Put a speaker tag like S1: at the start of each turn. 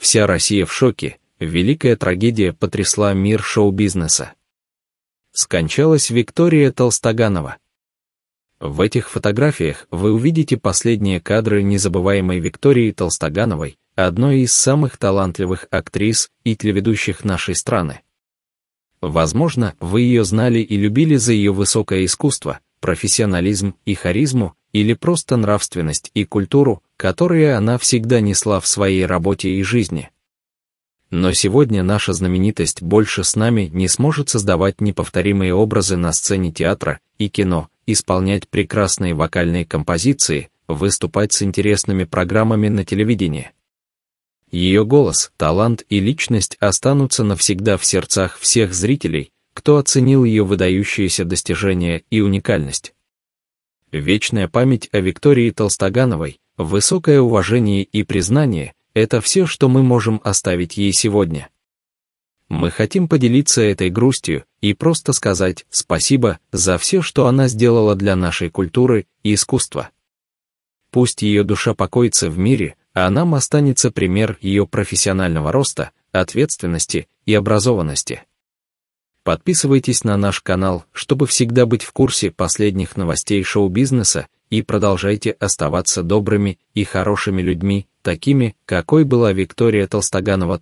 S1: Вся Россия в шоке, великая трагедия потрясла мир шоу-бизнеса. Скончалась Виктория Толстоганова. В этих фотографиях вы увидите последние кадры незабываемой Виктории Толстогановой, одной из самых талантливых актрис и телеведущих нашей страны. Возможно, вы ее знали и любили за ее высокое искусство, профессионализм и харизму, или просто нравственность и культуру, которые она всегда несла в своей работе и жизни. Но сегодня наша знаменитость больше с нами не сможет создавать неповторимые образы на сцене театра и кино, исполнять прекрасные вокальные композиции, выступать с интересными программами на телевидении. Ее голос, талант и личность останутся навсегда в сердцах всех зрителей, кто оценил ее выдающиеся достижения и уникальность. Вечная память о Виктории Толстогановой, высокое уважение и признание — это все, что мы можем оставить ей сегодня. Мы хотим поделиться этой грустью и просто сказать спасибо за все, что она сделала для нашей культуры и искусства. Пусть ее душа покоится в мире, а нам останется пример ее профессионального роста, ответственности и образованности. Подписывайтесь на наш канал, чтобы всегда быть в курсе последних новостей шоу-бизнеса и продолжайте оставаться добрыми и хорошими людьми, такими, какой была Виктория Толстоганова.